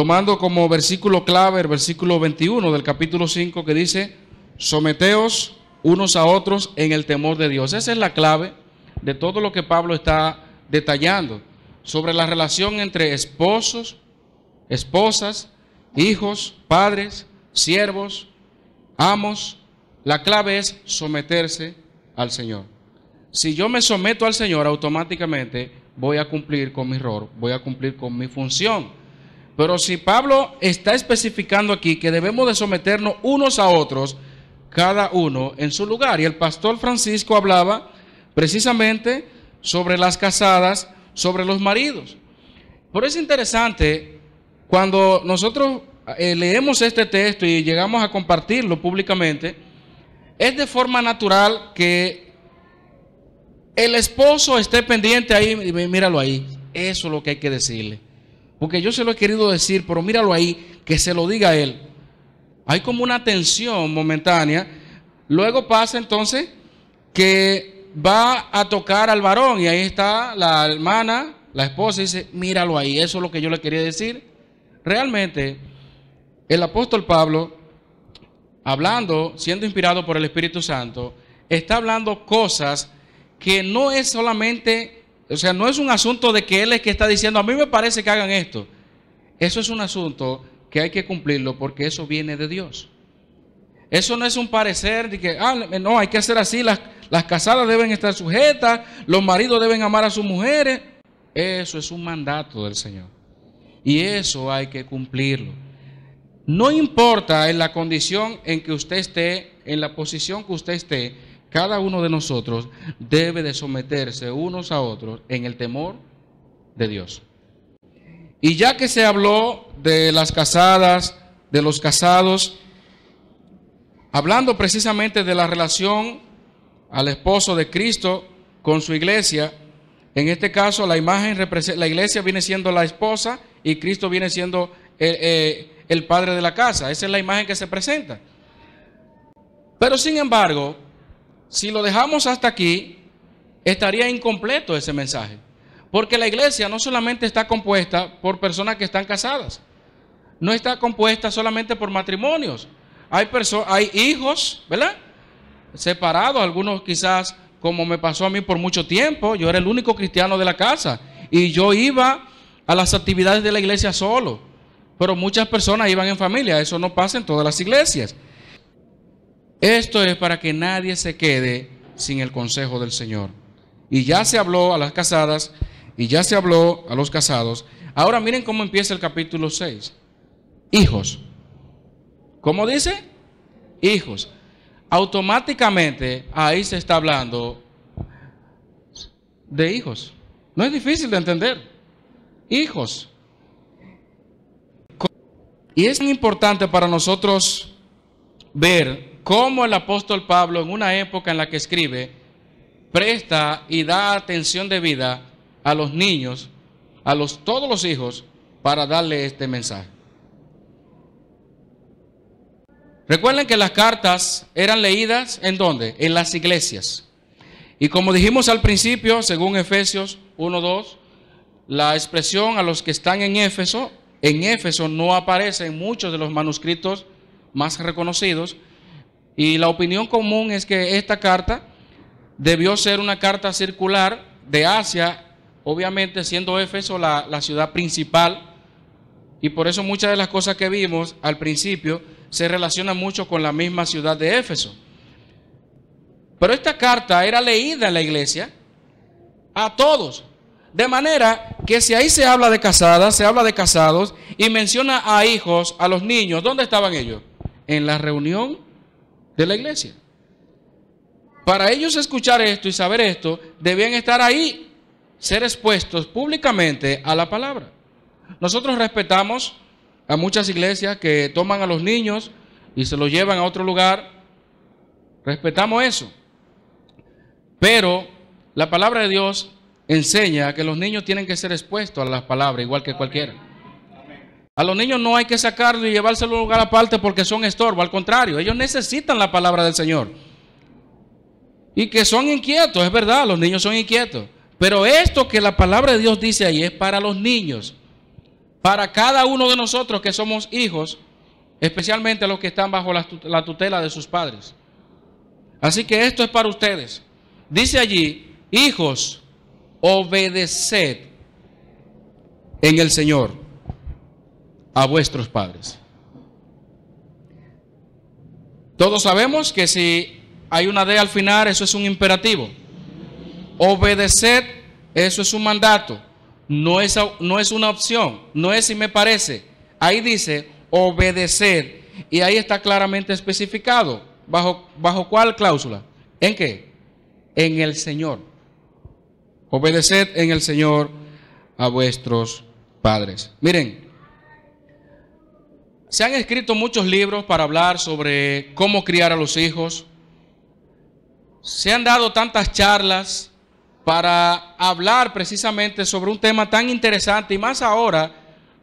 tomando como versículo clave el versículo 21 del capítulo 5 que dice, someteos unos a otros en el temor de Dios. Esa es la clave de todo lo que Pablo está detallando sobre la relación entre esposos, esposas, hijos, padres, siervos, amos. La clave es someterse al Señor. Si yo me someto al Señor, automáticamente voy a cumplir con mi rol, voy a cumplir con mi función. Pero si Pablo está especificando aquí que debemos de someternos unos a otros, cada uno en su lugar. Y el pastor Francisco hablaba precisamente sobre las casadas, sobre los maridos. Por eso es interesante, cuando nosotros eh, leemos este texto y llegamos a compartirlo públicamente, es de forma natural que el esposo esté pendiente ahí, míralo ahí, eso es lo que hay que decirle porque yo se lo he querido decir, pero míralo ahí, que se lo diga él. Hay como una tensión momentánea. Luego pasa entonces que va a tocar al varón y ahí está la hermana, la esposa, y dice, míralo ahí, eso es lo que yo le quería decir. Realmente, el apóstol Pablo, hablando, siendo inspirado por el Espíritu Santo, está hablando cosas que no es solamente o sea, no es un asunto de que Él es que está diciendo, a mí me parece que hagan esto. Eso es un asunto que hay que cumplirlo porque eso viene de Dios. Eso no es un parecer de que, ah, no, hay que hacer así, las, las casadas deben estar sujetas, los maridos deben amar a sus mujeres. Eso es un mandato del Señor. Y eso hay que cumplirlo. No importa en la condición en que usted esté, en la posición que usted esté, cada uno de nosotros debe de someterse unos a otros en el temor de Dios. Y ya que se habló de las casadas, de los casados, hablando precisamente de la relación al esposo de Cristo con su iglesia, en este caso la imagen, la iglesia viene siendo la esposa y Cristo viene siendo el, eh, el padre de la casa. Esa es la imagen que se presenta. Pero sin embargo, si lo dejamos hasta aquí, estaría incompleto ese mensaje. Porque la iglesia no solamente está compuesta por personas que están casadas, no está compuesta solamente por matrimonios. Hay, hay hijos, ¿verdad? Separados, algunos quizás, como me pasó a mí por mucho tiempo, yo era el único cristiano de la casa y yo iba a las actividades de la iglesia solo, pero muchas personas iban en familia, eso no pasa en todas las iglesias. Esto es para que nadie se quede sin el consejo del Señor. Y ya se habló a las casadas y ya se habló a los casados. Ahora miren cómo empieza el capítulo 6. Hijos. ¿Cómo dice? Hijos. Automáticamente ahí se está hablando de hijos. No es difícil de entender. Hijos. Y es importante para nosotros ver cómo el apóstol Pablo, en una época en la que escribe, presta y da atención de vida a los niños, a los, todos los hijos, para darle este mensaje. Recuerden que las cartas eran leídas en dónde? En las iglesias. Y como dijimos al principio, según Efesios 1.2, la expresión a los que están en Éfeso, en Éfeso no aparece en muchos de los manuscritos más reconocidos, y la opinión común es que esta carta debió ser una carta circular de Asia, obviamente siendo Éfeso la, ciudad principal. Y por eso muchas de las cosas que vimos al principio se relacionan mucho con la misma ciudad de Éfeso. Pero esta carta era leída en la iglesia a todos. De manera que si ahí se habla de casadas, se habla de casados y menciona a hijos, a los niños, ¿dónde estaban ellos? En la reunión de la iglesia. Para ellos escuchar esto y saber esto, debían estar ahí, ser expuestos públicamente a la palabra. Nosotros respetamos a muchas iglesias que toman a los niños y se los llevan a otro lugar. Respetamos eso. Pero la palabra de Dios enseña que los niños tienen que ser expuestos a las palabras, igual que cualquiera. A los niños no hay que sacarlo y llevárselo a un lugar aparte porque son estorbo. Al contrario, ellos necesitan la palabra del Señor. Y que son inquietos, es verdad, los niños son inquietos. Pero esto que la palabra de Dios dice ahí es para los niños. Para cada uno de nosotros que somos hijos, especialmente los que están bajo la tutela de sus padres. Así que esto es para ustedes. Dice allí, hijos, obedeced en el Señor a vuestros padres. Todos sabemos que si hay una D al final, eso es un imperativo. Obedecer eso es un mandato. No es, no es una opción, no es si me parece. Ahí dice obedecer. Y ahí está claramente especificado. ¿Bajo, bajo cuál cláusula? ¿En qué? En el Señor. Obedecer en el Señor a vuestros padres. Miren, se han escrito muchos libros para hablar sobre cómo criar a los hijos. Se han dado tantas charlas para hablar precisamente sobre un tema tan interesante y más ahora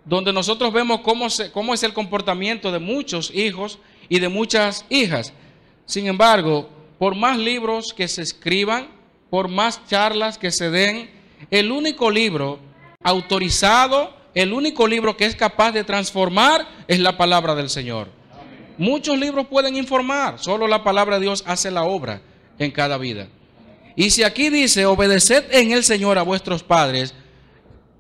donde nosotros vemos cómo, es el comportamiento de muchos hijos y de muchas hijas. Sin embargo, por más libros que se escriban, por más charlas que se den, el único libro autorizado el único libro que es capaz de transformar es la palabra del Señor. Muchos libros pueden informar, solo la palabra de Dios hace la obra en cada vida. Y si aquí dice, obedeced en el Señor a vuestros padres,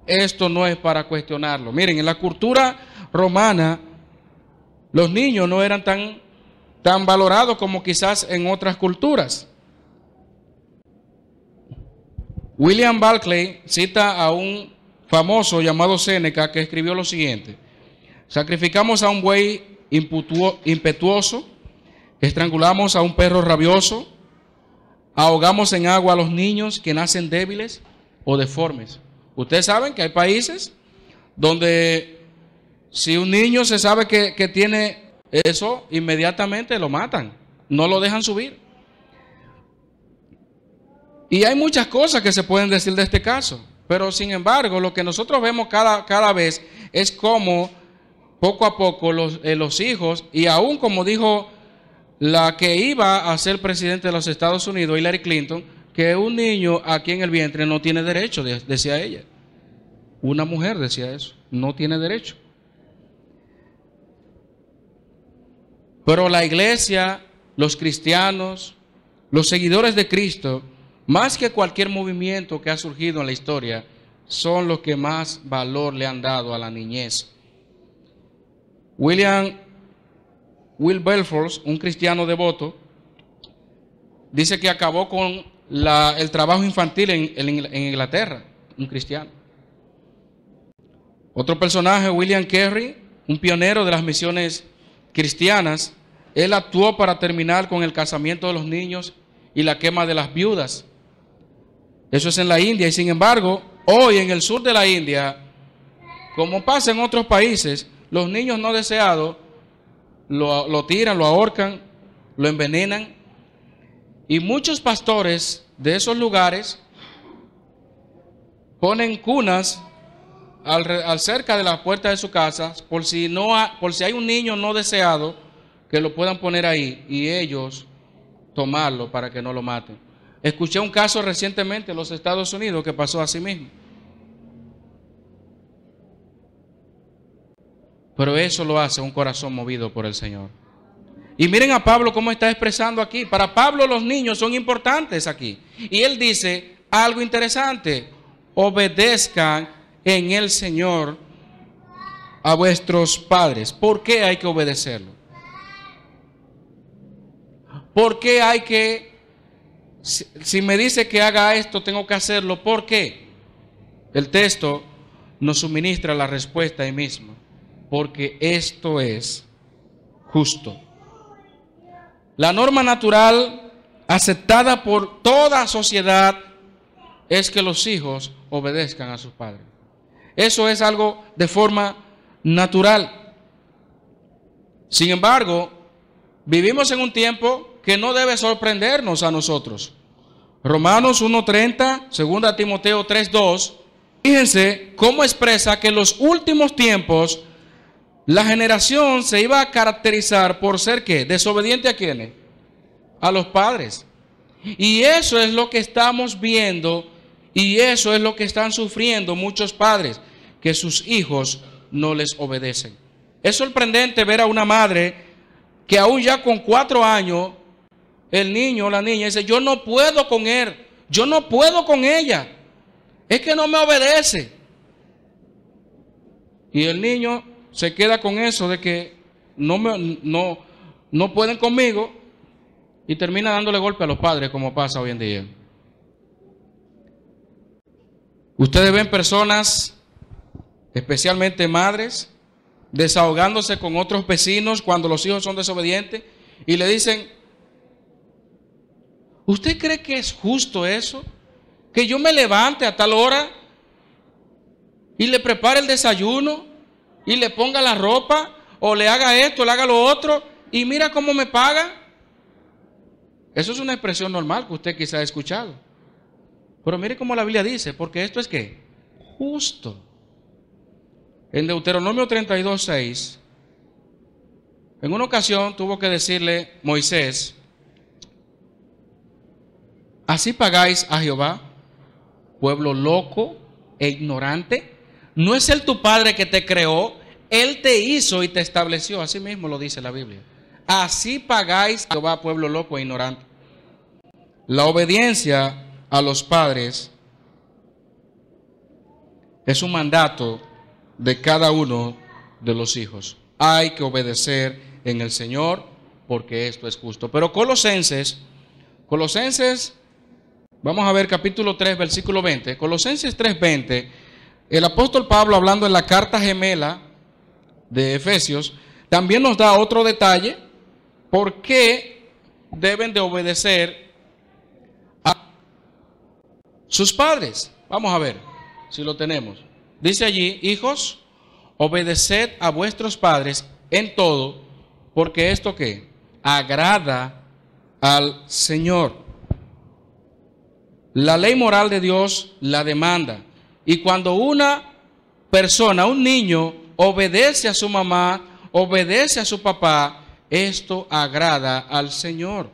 esto no es para cuestionarlo. Miren, en la cultura romana, los niños no eran tan, tan valorados como quizás en otras culturas. William Barclay cita a un famoso llamado Séneca que escribió lo siguiente. Sacrificamos a un buey impetuoso, estrangulamos a un perro rabioso, ahogamos en agua a los niños que nacen débiles o deformes. Ustedes saben que hay países donde si un niño se sabe que, que tiene eso, inmediatamente lo matan, no lo dejan subir. Y hay muchas cosas que se pueden decir de este caso. Pero sin embargo, lo que nosotros vemos cada, cada vez es cómo poco a poco los, eh, los hijos, y aún como dijo la que iba a ser presidente de los Estados Unidos, Hillary Clinton, que un niño aquí en el vientre no tiene derecho, decía ella. Una mujer decía eso, no tiene derecho. Pero la iglesia, los cristianos, los seguidores de Cristo, más que cualquier movimiento que ha surgido en la historia, son los que más valor le han dado a la niñez. William Will Belfort, un cristiano devoto, dice que acabó con el trabajo infantil en, en Inglaterra, un cristiano. Otro personaje, William Carey, un pionero de las misiones cristianas, él actuó para terminar con el casamiento de los niños y la quema de las viudas. Eso es en la India y sin embargo, hoy en el sur de la India, como pasa en otros países, los niños no deseados lo, tiran, lo ahorcan, lo envenenan. Y muchos pastores de esos lugares ponen cunas al, al, cerca de la puerta de su casa por si, no por si hay un niño no deseado que lo puedan poner ahí y ellos tomarlo para que no lo maten. Escuché un caso recientemente en los Estados Unidos que pasó a sí mismo. Pero eso lo hace un corazón movido por el Señor. Y miren a Pablo cómo está expresando aquí. Para Pablo los niños son importantes aquí. Y él dice algo interesante. Obedezcan en el Señor a vuestros padres. ¿Por qué hay que obedecerlo? ¿Por qué hay que si, me dice que haga esto, tengo que hacerlo. ¿Por qué? El texto nos suministra la respuesta ahí mismo. Porque esto es justo. La norma natural aceptada por toda sociedad es que los hijos obedezcan a sus padres. Eso es algo de forma natural. Sin embargo, vivimos en un tiempo que no debe sorprendernos a nosotros. Romanos 1.30, 2 Timoteo 3.2. Fíjense cómo expresa que en los últimos tiempos la generación se iba a caracterizar por ser qué? Desobediente a quién, A los padres. Y eso es lo que estamos viendo y eso es lo que están sufriendo muchos padres, que sus hijos no les obedecen. Es sorprendente ver a una madre que aún ya con cuatro años el niño o la niña dice, yo no puedo con él, yo no puedo con ella, es que no me obedece. Y el niño se queda con eso de que no, no, no pueden conmigo y termina dándole golpe a los padres como pasa hoy en día. Ustedes ven personas, especialmente madres, desahogándose con otros vecinos cuando los hijos son desobedientes y le dicen, ¿Usted cree que es justo eso? Que yo me levante a tal hora y le prepare el desayuno y le ponga la ropa o le haga esto, le haga lo otro y mira cómo me paga. Eso es una expresión normal que usted quizá ha escuchado. Pero mire cómo la Biblia dice, porque esto es que justo. En Deuteronomio 32, 6, en una ocasión tuvo que decirle Moisés, Así pagáis a Jehová, pueblo loco e ignorante. No es él tu padre que te creó, él te hizo y te estableció. Así mismo lo dice la Biblia. Así pagáis a Jehová, pueblo loco e ignorante. La obediencia a los padres es un mandato de cada uno de los hijos. Hay que obedecer en el Señor porque esto es justo. Pero Colosenses, Colosenses Vamos a ver capítulo 3, versículo 20. Colosenses 20 el apóstol Pablo hablando en la carta gemela de Efesios, también nos da otro detalle por qué deben de obedecer a sus padres. Vamos a ver si lo tenemos. Dice allí, hijos, obedeced a vuestros padres en todo, porque esto que agrada al Señor. La ley moral de Dios la demanda. Y cuando una persona, un niño, obedece a su mamá, obedece a su papá, esto agrada al Señor.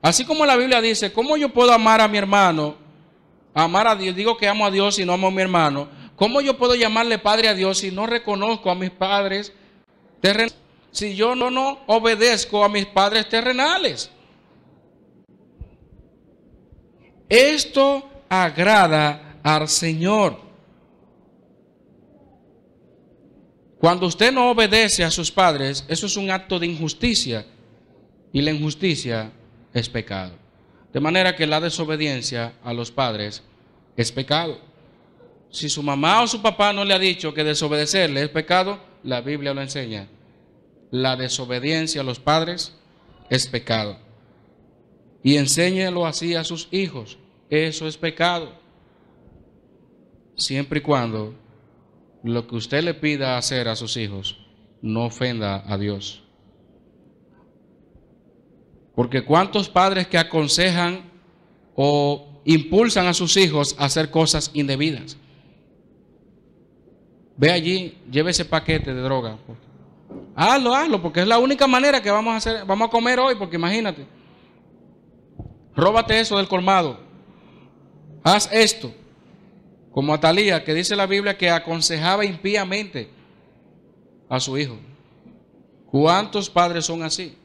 Así como la Biblia dice, ¿cómo yo puedo amar a mi hermano? Amar a Dios, digo que amo a Dios y no amo a mi hermano. ¿Cómo yo puedo llamarle padre a Dios si no reconozco a mis padres terrenales? Si yo no, no obedezco a mis padres terrenales. Esto agrada al Señor. Cuando usted no obedece a sus padres, eso es un acto de injusticia. Y la injusticia es pecado. De manera que la desobediencia a los padres es pecado. Si su mamá o su papá no le ha dicho que desobedecerle es pecado, la Biblia lo enseña. La desobediencia a los padres es pecado. Y enséñelo así a sus hijos eso es pecado. Siempre y cuando lo que usted le pida hacer a sus hijos no ofenda a Dios. Porque cuántos padres que aconsejan o impulsan a sus hijos a hacer cosas indebidas. Ve allí, lleve ese paquete de droga. Hazlo, hazlo, porque es la única manera que vamos a hacer, vamos a comer hoy, porque imagínate. Róbate eso del colmado haz esto. Como Atalía, que dice la Biblia que aconsejaba impíamente a su hijo. ¿Cuántos padres son así?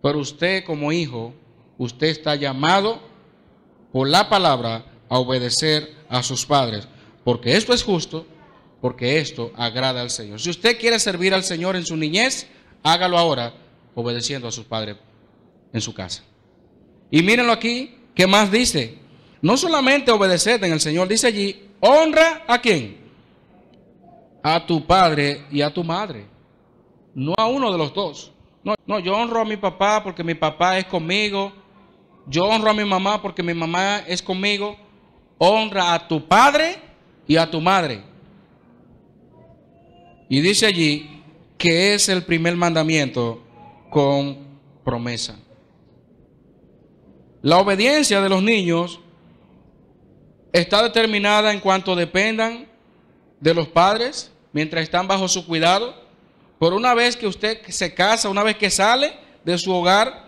Pero usted como hijo, usted está llamado por la palabra a obedecer a sus padres. Porque esto es justo, porque esto agrada al Señor. Si usted quiere servir al Señor en su niñez, hágalo ahora obedeciendo a sus padres en su casa. Y mírenlo aquí, ¿qué más dice? No solamente obedecer en el Señor, dice allí, honra a quién? A tu padre y a tu madre. No a uno de los dos. No, no, yo honro a mi papá porque mi papá es conmigo. Yo honro a mi mamá porque mi mamá es conmigo. Honra a tu padre y a tu madre. Y dice allí que es el primer mandamiento con promesa. La obediencia de los niños está determinada en cuanto dependan de los padres mientras están bajo su cuidado. Por una vez que usted se casa, una vez que sale de su hogar,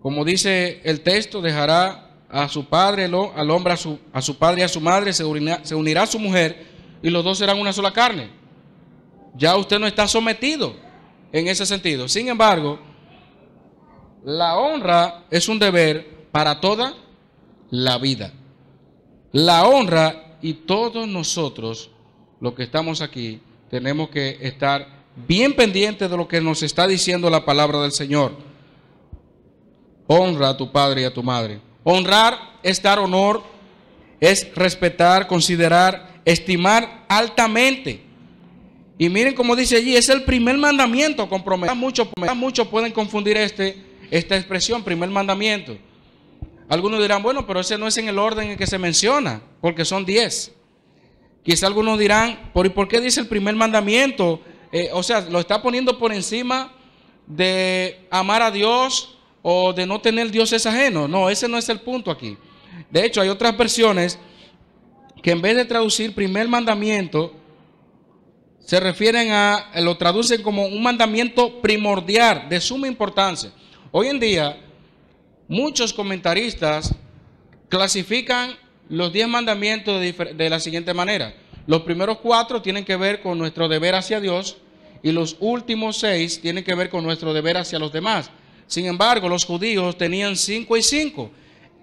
como dice el texto, dejará a su padre, al hombre, a su, padre y a su madre, se unirá a su mujer y los dos serán una sola carne. Ya usted no está sometido en ese sentido. Sin embargo, la honra es un deber para toda la vida la honra y todos nosotros, los que estamos aquí, tenemos que estar bien pendientes de lo que nos está diciendo la palabra del Señor. Honra a tu padre y a tu madre. Honrar es dar honor, es respetar, considerar, estimar altamente. Y miren cómo dice allí, es el primer mandamiento, comprometer. Muchos mucho pueden confundir este, esta expresión, primer mandamiento. Algunos dirán, bueno, pero ese no es en el orden en que se menciona, porque son diez. Quizá algunos dirán, ¿por qué dice el primer mandamiento? Eh, o sea, lo está poniendo por encima de amar a Dios o de no tener dioses ajenos. No, ese no es el punto aquí. De hecho, hay otras versiones que en vez de traducir primer mandamiento, se refieren a, lo traducen como un mandamiento primordial, de suma importancia. Hoy en día, Muchos comentaristas clasifican los diez mandamientos de, la siguiente manera. Los primeros cuatro tienen que ver con nuestro deber hacia Dios y los últimos seis tienen que ver con nuestro deber hacia los demás. Sin embargo, los judíos tenían cinco y cinco.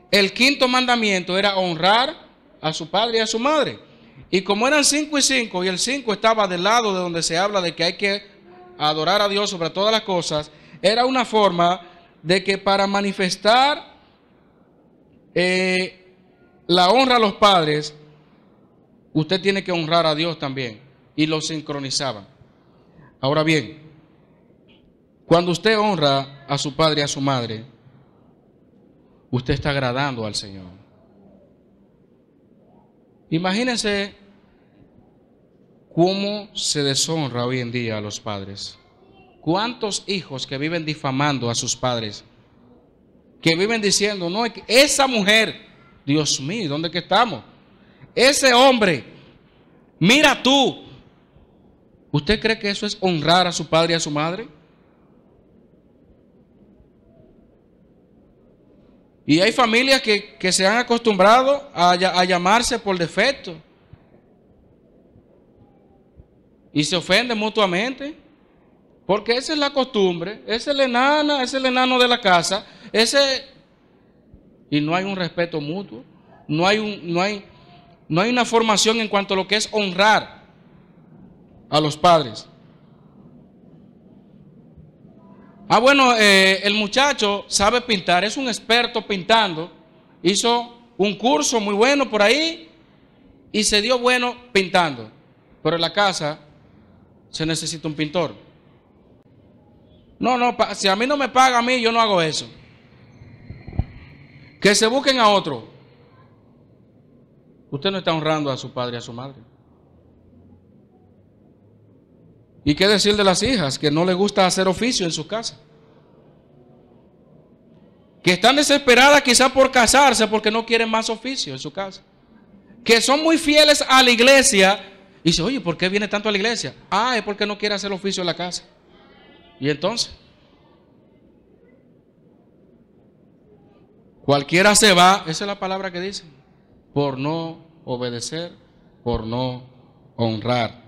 El quinto mandamiento era honrar a su padre y a su madre. Y como eran cinco y cinco, y el cinco estaba del lado de donde se habla de que hay que adorar a Dios sobre todas las cosas, era una forma de que para manifestar eh, la honra a los padres, usted tiene que honrar a Dios también. Y lo sincronizaban. Ahora bien, cuando usted honra a su padre y a su madre, usted está agradando al Señor. Imagínense cómo se deshonra hoy en día a los padres. ¿Cuántos hijos que viven difamando a sus padres? Que viven diciendo, no, esa mujer, Dios mío, ¿dónde que estamos? Ese hombre, mira tú. ¿Usted cree que eso es honrar a su padre y a su madre? Y hay familias que, se han acostumbrado a, a llamarse por defecto. Y se ofenden mutuamente. Porque esa es la costumbre, es el enana, es el enano de la casa, ese... Y no hay un respeto mutuo, no hay, un, no, hay, no hay una formación en cuanto a lo que es honrar a los padres. Ah, bueno, eh, el muchacho sabe pintar, es un experto pintando, hizo un curso muy bueno por ahí y se dio bueno pintando, pero en la casa se necesita un pintor. No, no, si a mí no me paga a mí, yo no hago eso. Que se busquen a otro. Usted no está honrando a su padre y a su madre. ¿Y qué decir de las hijas que no le gusta hacer oficio en su casa? Que están desesperadas quizás por casarse porque no quieren más oficio en su casa. Que son muy fieles a la iglesia. Y dice, oye, ¿por qué viene tanto a la iglesia? Ah, es porque no quiere hacer oficio en la casa. ¿Y entonces? Cualquiera se va, esa es la palabra que dice, por no obedecer, por no honrar.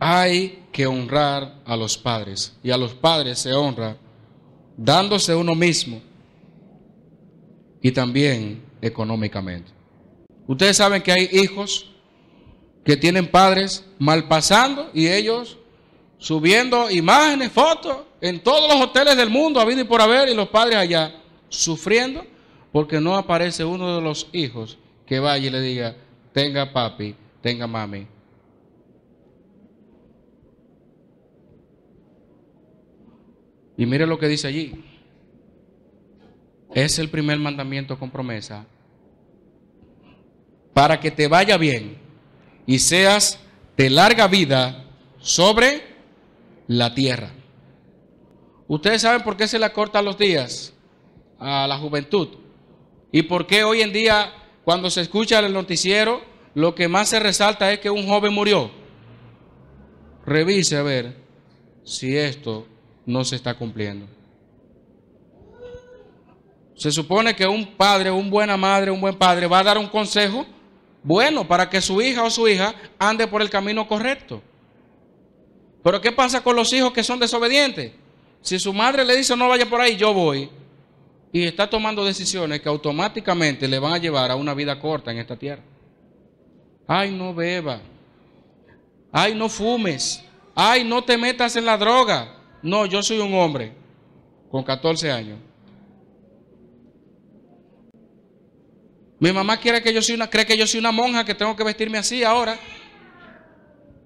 Hay que honrar a los padres y a los padres se honra dándose uno mismo y también económicamente. Ustedes saben que hay hijos que tienen padres mal pasando y ellos subiendo imágenes, fotos en todos los hoteles del mundo, habiendo y por haber, y los padres allá sufriendo porque no aparece uno de los hijos que vaya y le diga, tenga papi, tenga mami. Y mire lo que dice allí. Es el primer mandamiento con promesa para que te vaya bien y seas de larga vida sobre la tierra. Ustedes saben por qué se le cortan los días a la juventud y por qué hoy en día cuando se escucha el noticiero lo que más se resalta es que un joven murió. Revise a ver si esto no se está cumpliendo. Se supone que un padre, un buena madre, un buen padre va a dar un consejo bueno para que su hija o su hija ande por el camino correcto. Pero ¿qué pasa con los hijos que son desobedientes? Si su madre le dice no vaya por ahí, yo voy. Y está tomando decisiones que automáticamente le van a llevar a una vida corta en esta tierra. Ay, no beba. Ay, no fumes. Ay, no te metas en la droga. No, yo soy un hombre con 14 años. Mi mamá quiere que yo sea una, cree que yo soy una monja, que tengo que vestirme así ahora.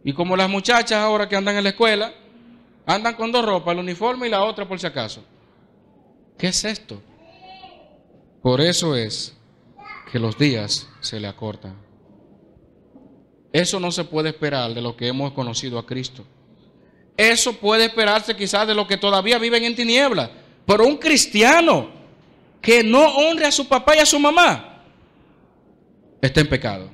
Y como las muchachas ahora que andan en la escuela, andan con dos ropas, el uniforme y la otra por si acaso. ¿Qué es esto? Por eso es que los días se le acortan. Eso no se puede esperar de lo que hemos conocido a Cristo. Eso puede esperarse quizás de lo que todavía viven en tinieblas. Pero un cristiano que no honre a su papá y a su mamá, está en pecado.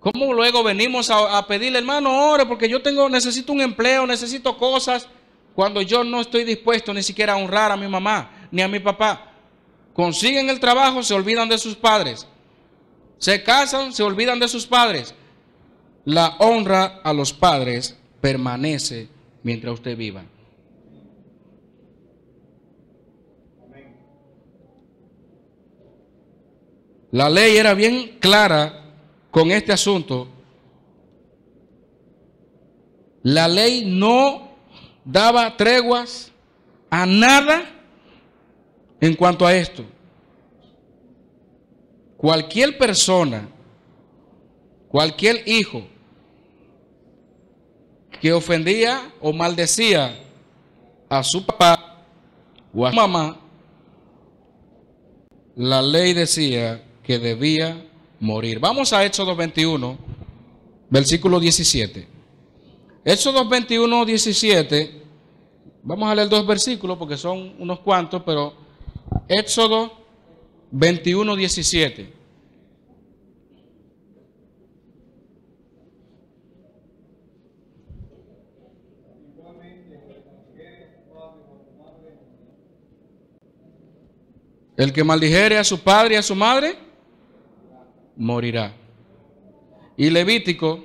¿Cómo luego venimos a, pedirle, hermano, ore porque yo tengo, necesito un empleo, necesito cosas, cuando yo no estoy dispuesto ni siquiera a honrar a mi mamá ni a mi papá? Consiguen el trabajo, se olvidan de sus padres. Se casan, se olvidan de sus padres. La honra a los padres permanece mientras usted viva. La ley era bien clara con este asunto. La ley no daba treguas a nada en cuanto a esto. Cualquier persona, cualquier hijo que ofendía o maldecía a su papá o a su mamá, la ley decía que debía morir. Vamos a Éxodo 21, versículo 17. Éxodo 21, 17. Vamos a leer dos versículos porque son unos cuantos, pero Éxodo 21, 17. El que maldijere a su padre y a su madre, morirá. Y Levítico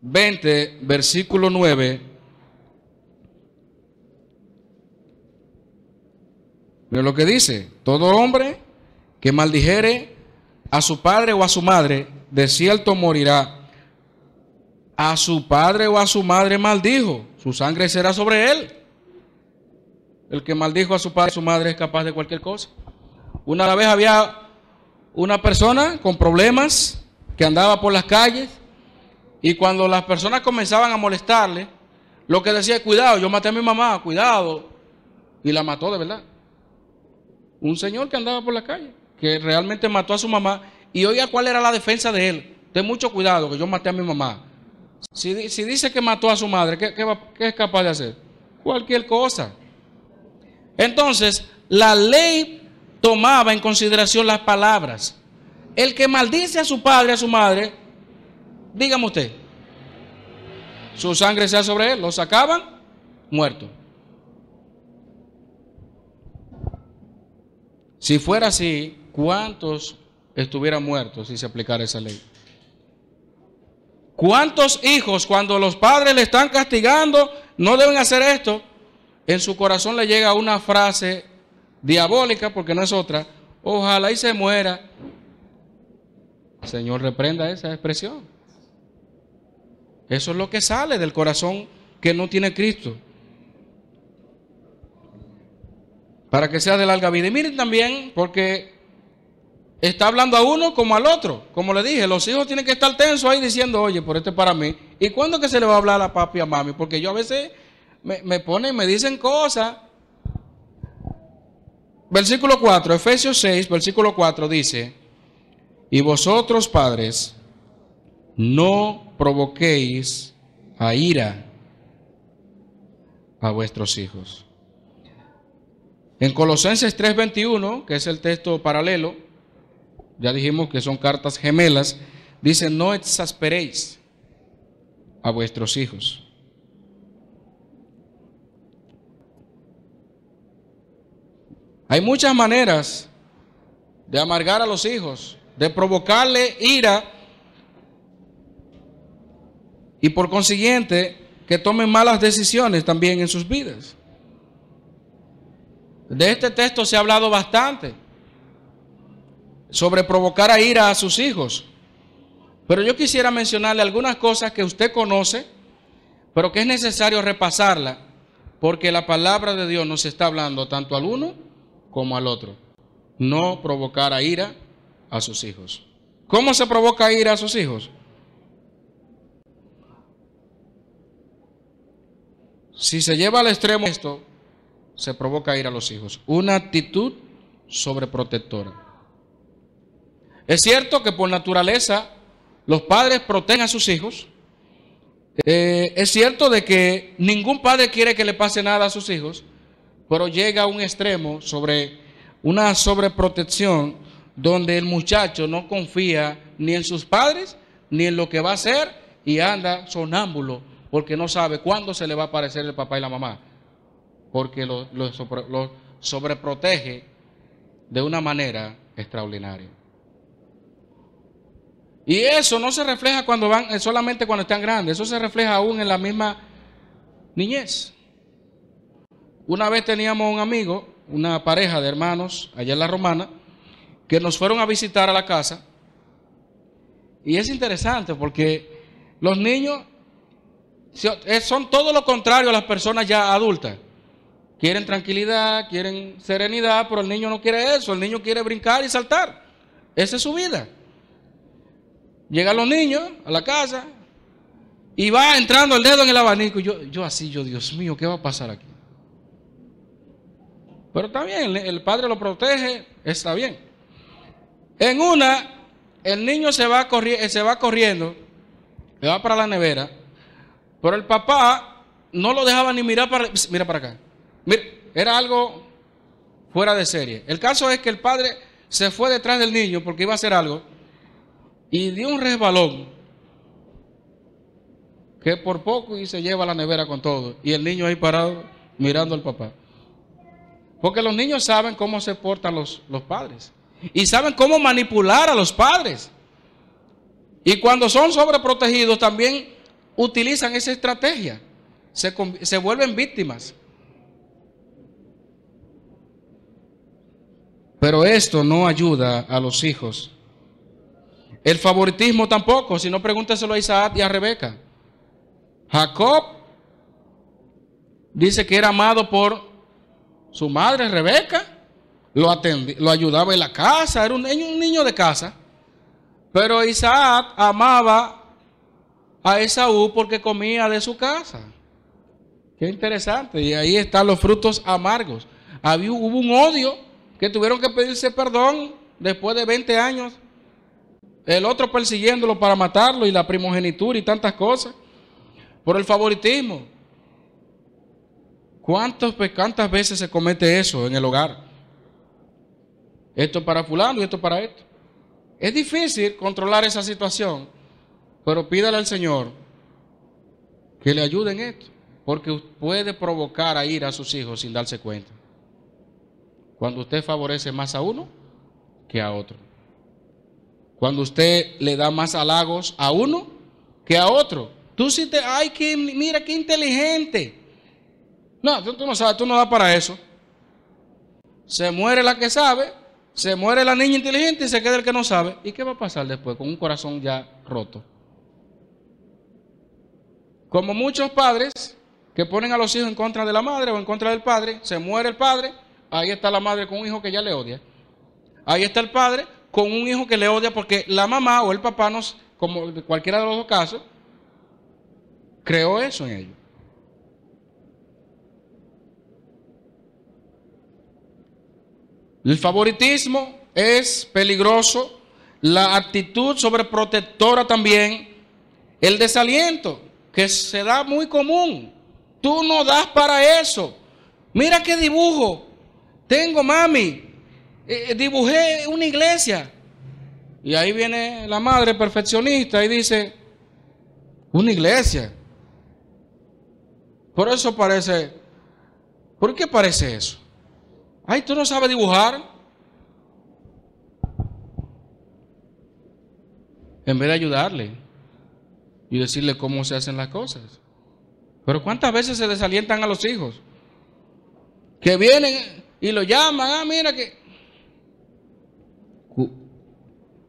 20, versículo 9. Pero lo que dice, todo hombre que maldijere a su padre o a su madre, de cierto morirá. A su padre o a su madre maldijo, su sangre será sobre él. El que maldijo a su padre o a su madre es capaz de cualquier cosa. Una vez había una persona con problemas que andaba por las calles y cuando las personas comenzaban a molestarle, lo que decía, cuidado, yo maté a mi mamá, cuidado. Y la mató de verdad. Un señor que andaba por la calle que realmente mató a su mamá. Y oiga cuál era la defensa de él. Ten mucho cuidado, que yo maté a mi mamá. Si, dice que mató a su madre, ¿qué, ¿qué es capaz de hacer? Cualquier cosa. Entonces, la ley tomaba en consideración las palabras. El que maldice a su padre, a su madre, dígame usted, su sangre sea sobre él, lo sacaban muerto. Si fuera así, ¿cuántos estuvieran muertos si se aplicara esa ley? ¿Cuántos hijos cuando los padres le están castigando no deben hacer esto? En su corazón le llega una frase diabólica porque no es otra, ojalá y se muera. Señor, reprenda esa expresión. Eso es lo que sale del corazón que no tiene Cristo. Para que sea de larga vida. Y miren también, porque está hablando a uno como al otro. Como le dije, los hijos tienen que estar tensos ahí diciendo, oye, por este es para mí. ¿Y cuándo que se le va a hablar a papi y a mami? Porque yo a veces me, me ponen, me dicen cosas versículo 4, Efesios 6, versículo 4 dice, y vosotros padres, no provoquéis a ira a vuestros hijos. En Colosenses 3:21, que es el texto paralelo, ya dijimos que son cartas gemelas, dice, no exasperéis a vuestros hijos. Hay muchas maneras de amargar a los hijos, de provocarle ira y por consiguiente que tomen malas decisiones también en sus vidas. De este texto se ha hablado bastante sobre provocar a ira a sus hijos. Pero yo quisiera mencionarle algunas cosas que usted conoce, pero que es necesario repasarla, porque la palabra de Dios nos está hablando tanto al uno como al otro. No provocar a ira a sus hijos. ¿Cómo se provoca ira a sus hijos? Si se lleva al extremo esto, se provoca ira a los hijos. Una actitud sobreprotectora. Es cierto que por naturaleza los padres protegen a sus hijos. Eh, es cierto de que ningún padre quiere que le pase nada a sus hijos pero llega a un extremo sobre una sobreprotección donde el muchacho no confía ni en sus padres ni en lo que va a hacer y anda sonámbulo porque no sabe cuándo se le va a aparecer el papá y la mamá, porque lo, lo, sobreprotege de una manera extraordinaria. Y eso no se refleja cuando van, eh, solamente cuando están grandes, eso se refleja aún en la misma niñez. Una vez teníamos un amigo, una pareja de hermanos allá en la Romana, que nos fueron a visitar a la casa. Y es interesante porque los niños eh, son todo lo contrario a las personas ya adultas. Quieren tranquilidad, quieren serenidad, pero el niño no quiere eso. El niño quiere brincar y saltar. Esa es su vida. Llegan los niños a la casa y va entrando el dedo en el abanico. Yo, yo así, yo, Dios mío, ¿qué va a pasar aquí? Pero está bien, el padre lo protege, está bien. En una, el niño se va, eh, se va corriendo, se va para la nevera, pero el papá no lo dejaba ni mirar para, mira para acá. era algo fuera de serie. El caso es que el padre se fue detrás del niño porque iba a hacer algo y dio un resbalón que por poco y se lleva a la nevera con todo. Y el niño ahí parado mirando al papá. Porque los niños saben cómo se portan los, los padres. Y saben cómo manipular a los padres. Y cuando son sobreprotegidos también utilizan esa estrategia. Se, se vuelven víctimas. Pero esto no ayuda a los hijos. El favoritismo tampoco, si no pregúnteselo a Isaac y a Rebeca. Jacob dice que era amado por su madre, Rebeca, lo, lo ayudaba en la casa, era un, niño de casa. Pero Isaac amaba a Esaú porque comía de su casa. Qué interesante. Y ahí están los frutos amargos. Había, hubo un odio que tuvieron que pedirse perdón después de 20 años. El otro persiguiéndolo para matarlo y la primogenitura y tantas cosas. Por el favoritismo. ¿Cuántos, ¿Cuántas veces se comete eso en el hogar? Esto para fulano y esto para esto. Es difícil controlar esa situación, pero pídale al Señor que le ayude en esto, porque puede provocar a ir a sus hijos sin darse cuenta. Cuando usted favorece más a uno que a otro. Cuando usted le da más halagos a uno que a otro. Tú si te, ay, qué mira qué inteligente. No, tú, no sabes, tú no das para eso. Se muere la que sabe, se muere la niña inteligente y se queda el que no sabe. ¿Y qué va a pasar después con un corazón ya roto? Como muchos padres que ponen a los hijos en contra de la madre o en contra del padre, se muere el padre, ahí está la madre con un hijo que ya le odia. Ahí está el padre con un hijo que le odia porque la mamá o el papá, como cualquiera de los dos casos, creó eso en ellos. El favoritismo es peligroso, la actitud sobreprotectora también, el desaliento, que se da muy común. Tú no das para eso. Mira qué dibujo. Tengo, mami. Eh, eh, dibujé una iglesia. Y ahí viene la madre perfeccionista y dice, una iglesia. Por eso parece, ¿por qué parece eso? Ay, tú no sabes dibujar. En vez de ayudarle y decirle cómo se hacen las cosas. Pero ¿cuántas veces se desalientan a los hijos? Que vienen y lo llaman, ah, mira que...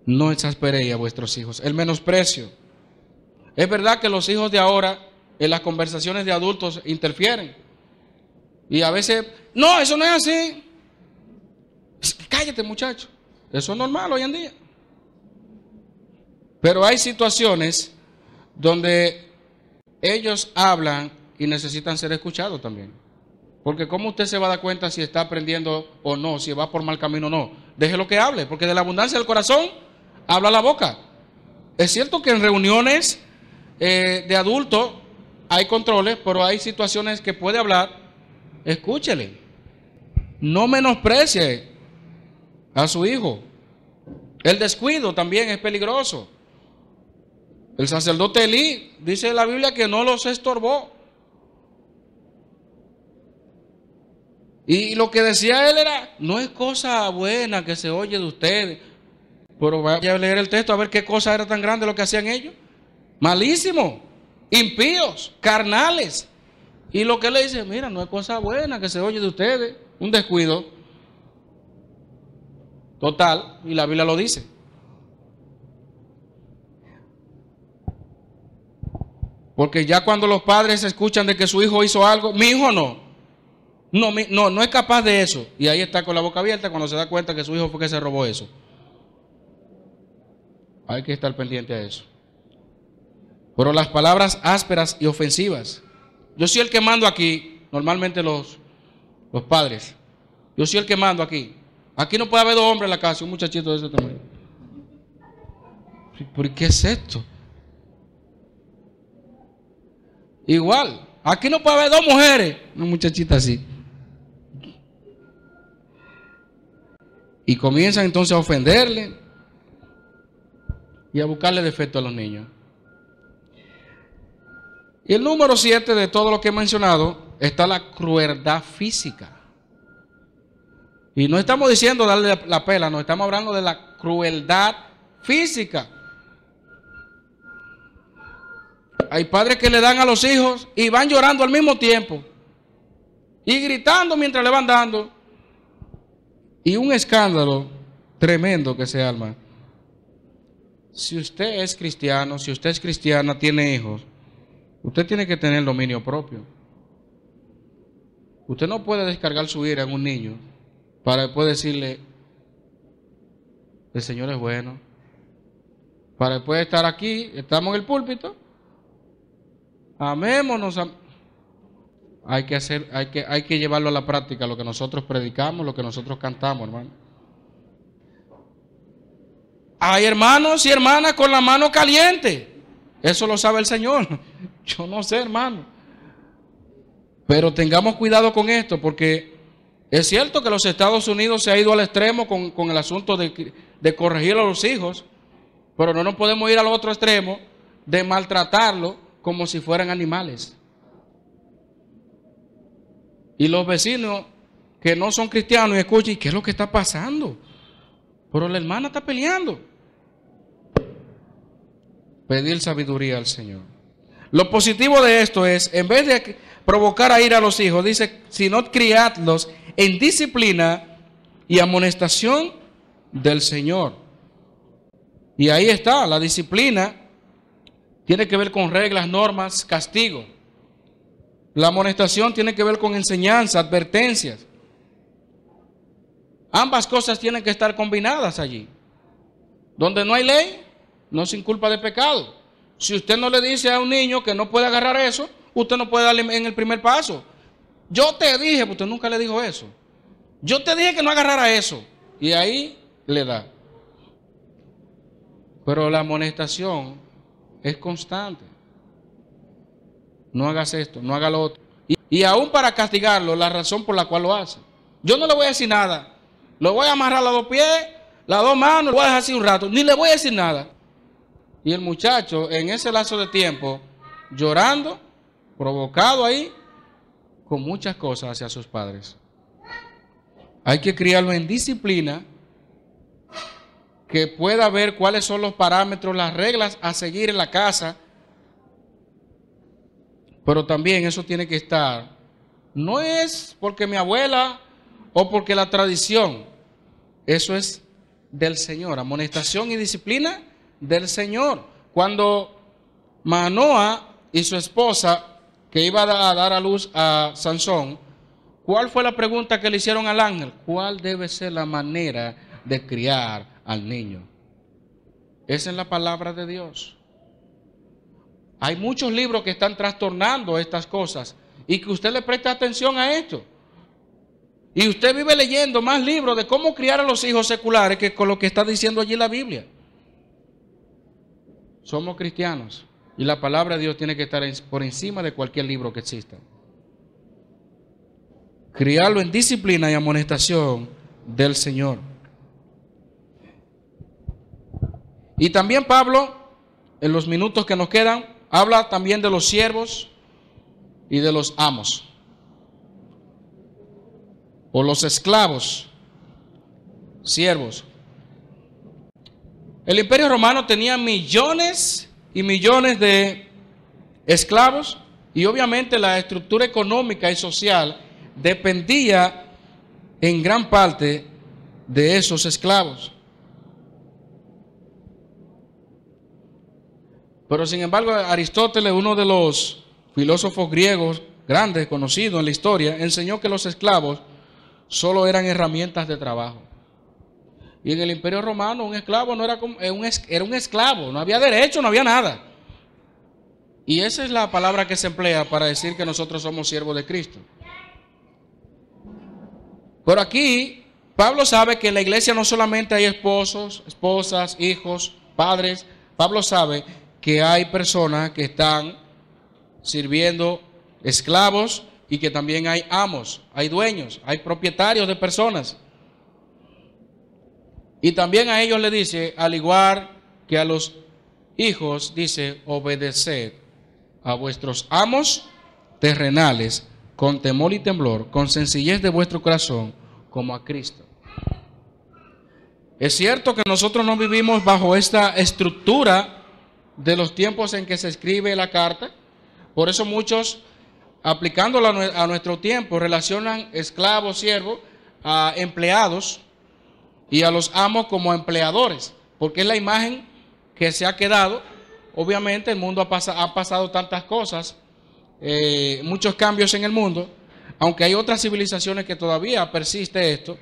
No exasperéis a vuestros hijos. El menosprecio. Es verdad que los hijos de ahora en las conversaciones de adultos interfieren. Y a veces, no, eso no es así. Cállate muchacho, eso es normal hoy en día. Pero hay situaciones donde ellos hablan y necesitan ser escuchados también. Porque ¿cómo usted se va a dar cuenta si está aprendiendo o no, si va por mal camino o no? lo que hable, porque de la abundancia del corazón habla la boca. Es cierto que en reuniones eh, de adultos hay controles, pero hay situaciones que puede hablar escúchele. No menosprecie a su hijo. El descuido también es peligroso. El sacerdote Elí dice en la Biblia que no los estorbó. Y lo que decía él era, no es cosa buena que se oye de ustedes. Pero vaya a leer el texto a ver qué cosa era tan grande lo que hacían ellos. Malísimo, impíos, carnales. Y lo que le dice, mira, no es cosa buena que se oye de ustedes, un descuido. Total, y la Biblia lo dice. Porque ya cuando los padres escuchan de que su hijo hizo algo, mi hijo no. No, no, no es capaz de eso. Y ahí está con la boca abierta cuando se da cuenta que su hijo fue que se robó eso. Hay que estar pendiente a eso. Pero las palabras ásperas y ofensivas yo soy el que mando aquí, normalmente los, los padres. Yo soy el que mando aquí. Aquí no puede haber dos hombres en la casa, un muchachito de ese tamaño. ¿Por qué es esto? Igual, aquí no puede haber dos mujeres, una muchachita así. Y comienzan entonces a ofenderle y a buscarle defecto a los niños. Y el número siete de todo lo que he mencionado está la crueldad física. Y no estamos diciendo darle la pela, no estamos hablando de la crueldad física. Hay padres que le dan a los hijos y van llorando al mismo tiempo. Y gritando mientras le van dando. Y un escándalo tremendo que se arma. Si usted es cristiano, si usted es cristiana, tiene hijos Usted tiene que tener dominio propio. Usted no puede descargar su ira en un niño para después decirle, el Señor es bueno. Para después estar aquí, estamos en el púlpito. Amémonos. hay que hacer, hay que, hay que llevarlo a la práctica, lo que nosotros predicamos, lo que nosotros cantamos, hermano. Hay hermanos y hermanas con la mano caliente. Eso lo sabe el Señor. Yo no sé, hermano. Pero tengamos cuidado con esto, porque es cierto que los Estados Unidos se ha ido al extremo con, el asunto de, corregir a los hijos, pero no nos podemos ir al otro extremo de maltratarlos como si fueran animales. Y los vecinos que no son cristianos, escuchen, ¿qué es lo que está pasando? Pero la hermana está peleando. Pedir sabiduría al Señor. Lo positivo de esto es, en vez de provocar a ir a los hijos, dice, sino criadlos en disciplina y amonestación del Señor. Y ahí está, la disciplina tiene que ver con reglas, normas, castigo. La amonestación tiene que ver con enseñanza, advertencias. Ambas cosas tienen que estar combinadas allí. Donde no hay ley, no sin culpa de pecado. Si usted no le dice a un niño que no puede agarrar eso, usted no puede darle en el primer paso. Yo te dije, usted nunca le dijo eso. Yo te dije que no agarrara eso. Y ahí le da. Pero la amonestación es constante. No hagas esto, no hagas lo otro. Y, y aún para castigarlo, la razón por la cual lo hace. Yo no le voy a decir nada. Lo voy a amarrar a los dos pies, las dos manos, lo voy a dejar así un rato. Ni le voy a decir nada. Y el muchacho en ese lazo de tiempo, llorando, provocado ahí, con muchas cosas hacia sus padres. Hay que criarlo en disciplina, que pueda ver cuáles son los parámetros, las reglas a seguir en la casa, pero también eso tiene que estar. No es porque mi abuela o porque la tradición, eso es del Señor. Amonestación y disciplina del Señor. Cuando Manoah y su esposa, que iba a dar a luz a Sansón, ¿cuál fue la pregunta que le hicieron al ángel? ¿Cuál debe ser la manera de criar al niño? Esa es la palabra de Dios. Hay muchos libros que están trastornando estas cosas y que usted le preste atención a esto. Y usted vive leyendo más libros de cómo criar a los hijos seculares que con lo que está diciendo allí la Biblia. Somos cristianos y la palabra de Dios tiene que estar por encima de cualquier libro que exista. Criarlo en disciplina y amonestación del Señor. Y también Pablo, en los minutos que nos quedan, habla también de los siervos y de los amos. O los esclavos, siervos, el imperio romano tenía millones y millones de esclavos y obviamente la estructura económica y social dependía en gran parte de esos esclavos. Pero sin embargo, Aristóteles, uno de los filósofos griegos grandes, conocidos en la historia, enseñó que los esclavos solo eran herramientas de trabajo. Y en el Imperio Romano un esclavo no era, eh, un, era un esclavo, no había derecho, no había nada. Y esa es la palabra que se emplea para decir que nosotros somos siervos de Cristo. Pero aquí Pablo sabe que en la iglesia no solamente hay esposos, esposas, hijos, padres. Pablo sabe que hay personas que están sirviendo esclavos y que también hay amos, hay dueños, hay propietarios de personas. Y también a ellos le dice, al igual que a los hijos, dice, obedeced a vuestros amos terrenales con temor y temblor, con sencillez de vuestro corazón, como a Cristo. Es cierto que nosotros no vivimos bajo esta estructura de los tiempos en que se escribe la carta. Por eso muchos, aplicándola a nuestro tiempo, relacionan esclavos, siervos, a empleados y a los amos como empleadores, porque es la imagen que se ha quedado. Obviamente el mundo ha, pasado tantas cosas, eh, muchos cambios en el mundo, aunque hay otras civilizaciones que todavía persiste esto,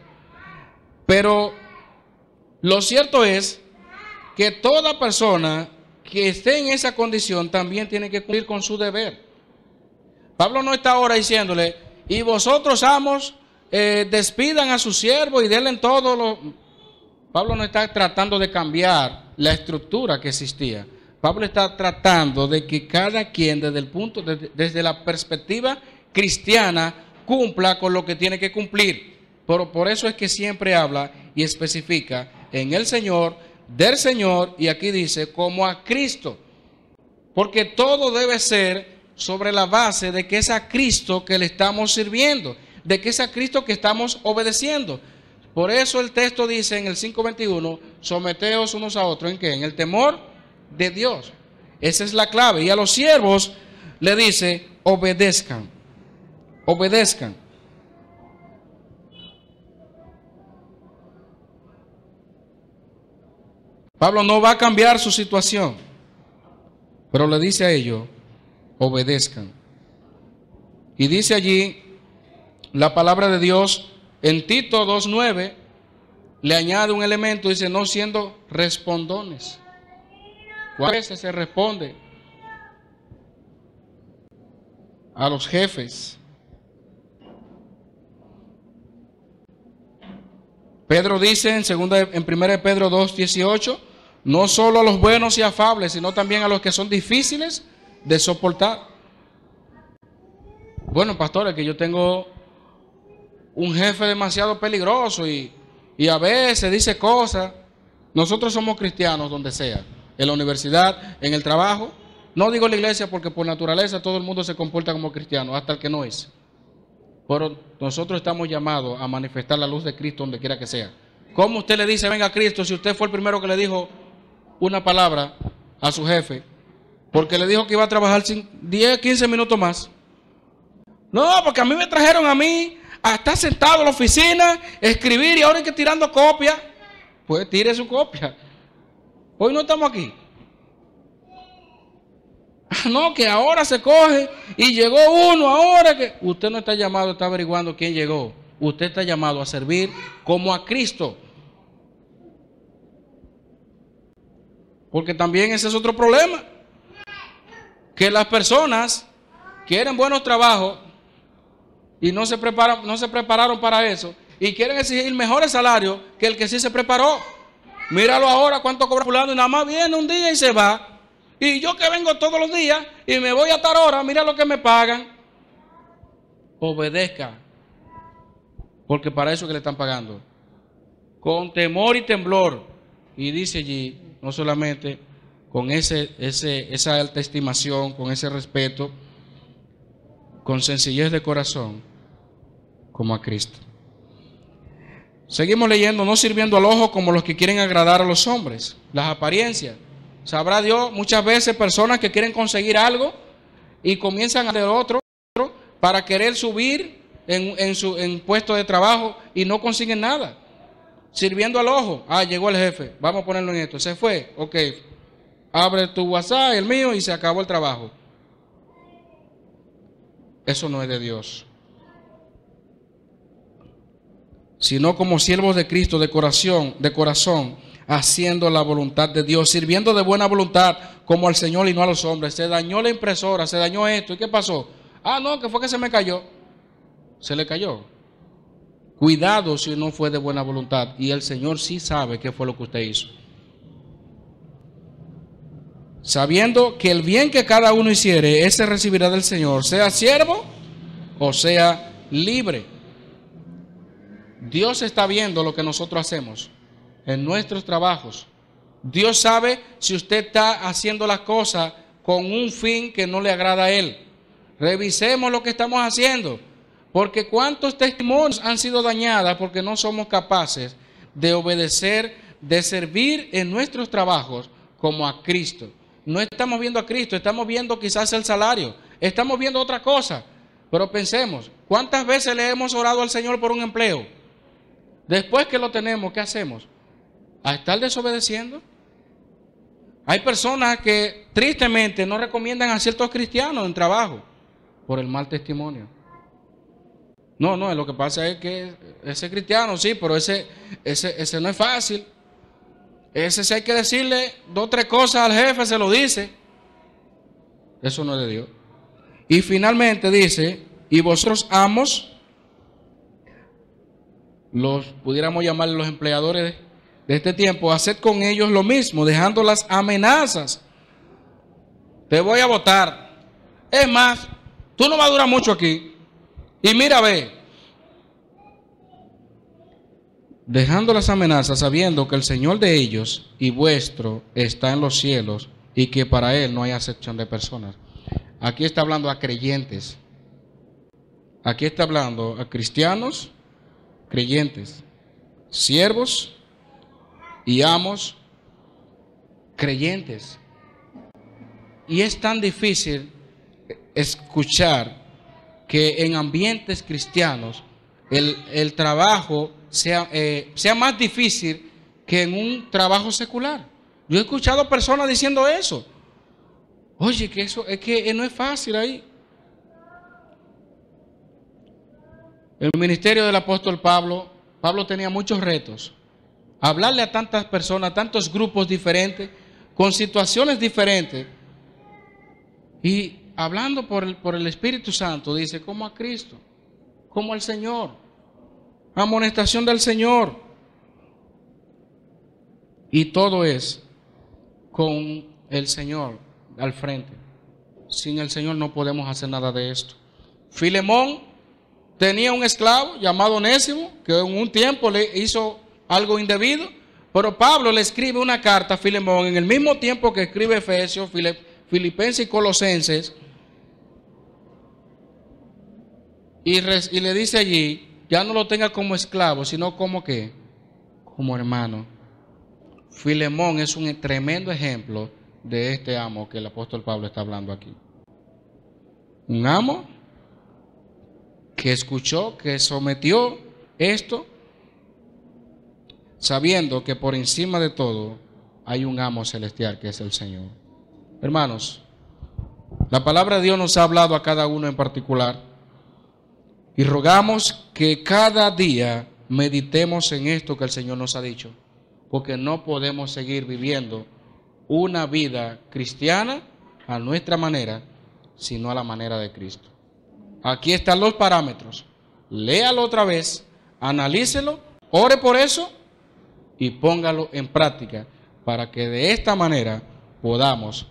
pero lo cierto es que toda persona que esté en esa condición también tiene que cumplir con su deber. Pablo no está ahora diciéndole, y vosotros amos, eh, despidan a su siervo y denle todo lo... Pablo no está tratando de cambiar la estructura que existía. Pablo está tratando de que cada quien desde el punto, desde la perspectiva cristiana, cumpla con lo que tiene que cumplir. Pero por eso es que siempre habla y especifica en el Señor, del Señor, y aquí dice, como a Cristo. Porque todo debe ser sobre la base de que es a Cristo que le estamos sirviendo, de que es a Cristo que estamos obedeciendo. Por eso el texto dice en el 5.21, someteos unos a otros en qué? En el temor de Dios. Esa es la clave. Y a los siervos le dice, obedezcan, obedezcan. Pablo no va a cambiar su situación, pero le dice a ellos, obedezcan. Y dice allí la palabra de Dios, en Tito 2.9 le añade un elemento, dice, no siendo respondones. ¿Cuál veces se responde a los jefes? Pedro dice en, segunda, en 1 Pedro 2.18, no solo a los buenos y afables, sino también a los que son difíciles de soportar. Bueno, pastores, que yo tengo un jefe demasiado peligroso y, a veces dice cosas. Nosotros somos cristianos donde sea, en la universidad, en el trabajo. No digo la iglesia porque por naturaleza todo el mundo se comporta como cristiano, hasta el que no es. Pero nosotros estamos llamados a manifestar la luz de Cristo donde quiera que sea. ¿Cómo usted le dice, venga Cristo, si usted fue el primero que le dijo una palabra a su jefe, porque le dijo que iba a trabajar 10, 15 minutos más? No, porque a mí me trajeron a mí a ah, estar sentado en la oficina, escribir y ahora hay que tirando copia. Pues tire su copia. Hoy no estamos aquí. Ah, no, que ahora se coge y llegó uno ahora que usted no está llamado, está averiguando quién llegó. Usted está llamado a servir como a Cristo. Porque también ese es otro problema. Que las personas quieren buenos trabajos y no se, preparan, no se prepararon para eso y quieren exigir mejores salarios que el que sí se preparó. Míralo ahora cuánto cobra fulano y nada más viene un día y se va. Y yo que vengo todos los días y me voy a estar ahora. mira lo que me pagan. Obedezca, porque para eso que le están pagando. Con temor y temblor. Y dice allí, no solamente con ese, ese, esa alta estimación, con ese respeto, con sencillez de corazón, como a Cristo. Seguimos leyendo, no sirviendo al ojo como los que quieren agradar a los hombres, las apariencias. Sabrá Dios muchas veces personas que quieren conseguir algo y comienzan a hacer otro para querer subir en, su en puesto de trabajo y no consiguen nada. Sirviendo al ojo, ah, llegó el jefe, vamos a ponerlo en esto, se fue, ok, abre tu WhatsApp, el mío, y se acabó el trabajo. Eso no es de Dios. sino como siervos de Cristo de corazón, de corazón, haciendo la voluntad de Dios, sirviendo de buena voluntad como al Señor y no a los hombres. Se dañó la impresora, se dañó esto. ¿Y qué pasó? Ah, no, que fue que se me cayó. Se le cayó. Cuidado si no fue de buena voluntad. Y el Señor sí sabe qué fue lo que usted hizo. Sabiendo que el bien que cada uno hiciere, ese recibirá del Señor, sea siervo o sea libre. Dios está viendo lo que nosotros hacemos en nuestros trabajos. Dios sabe si usted está haciendo las cosas con un fin que no le agrada a Él. Revisemos lo que estamos haciendo. Porque cuántos testimonios han sido dañados porque no somos capaces de obedecer, de servir en nuestros trabajos como a Cristo. No estamos viendo a Cristo, estamos viendo quizás el salario, estamos viendo otra cosa. Pero pensemos, ¿cuántas veces le hemos orado al Señor por un empleo? Después que lo tenemos, ¿qué hacemos? ¿A estar desobedeciendo? Hay personas que tristemente no recomiendan a ciertos cristianos en trabajo por el mal testimonio. No, no, lo que pasa es que ese cristiano, sí, pero ese, ese, no es fácil. Ese si hay que decirle dos o tres cosas al jefe, se lo dice. Eso no es de Dios. Y finalmente dice, y vosotros amos, los pudiéramos llamar los empleadores de este tiempo, hacer con ellos lo mismo, dejando las amenazas. Te voy a votar. Es más, tú no vas a durar mucho aquí. Y mira, ve. Dejando las amenazas, sabiendo que el Señor de ellos y vuestro está en los cielos y que para Él no hay acepción de personas. Aquí está hablando a creyentes. Aquí está hablando a cristianos creyentes, siervos y amos creyentes. Y es tan difícil escuchar que en ambientes cristianos el, trabajo sea, eh, sea más difícil que en un trabajo secular. Yo he escuchado personas diciendo eso. Oye, que eso es que eh, no es fácil ahí. El ministerio del apóstol Pablo, Pablo tenía muchos retos. Hablarle a tantas personas, tantos grupos diferentes, con situaciones diferentes. Y hablando por el, por el Espíritu Santo, dice, como a Cristo, como al Señor. Amonestación del Señor. Y todo es con el Señor al frente. Sin el Señor no podemos hacer nada de esto. Filemón tenía un esclavo llamado Onésimo, que en un tiempo le hizo algo indebido, pero Pablo le escribe una carta a Filemón en el mismo tiempo que escribe Efesios, Filipenses y Colosenses, y, y, le dice allí, ya no lo tenga como esclavo, sino como que, como hermano. Filemón es un tremendo ejemplo de este amo que el apóstol Pablo está hablando aquí. Un amo que escuchó, que sometió esto, sabiendo que por encima de todo hay un amo celestial que es el Señor. Hermanos, la palabra de Dios nos ha hablado a cada uno en particular y rogamos que cada día meditemos en esto que el Señor nos ha dicho, porque no podemos seguir viviendo una vida cristiana a nuestra manera, sino a la manera de Cristo. Aquí están los parámetros. Léalo otra vez, analícelo, ore por eso y póngalo en práctica para que de esta manera podamos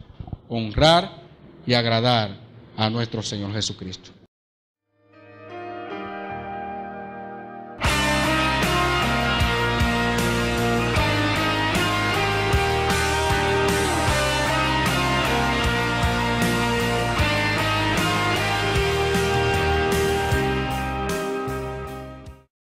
honrar y agradar a nuestro Señor Jesucristo.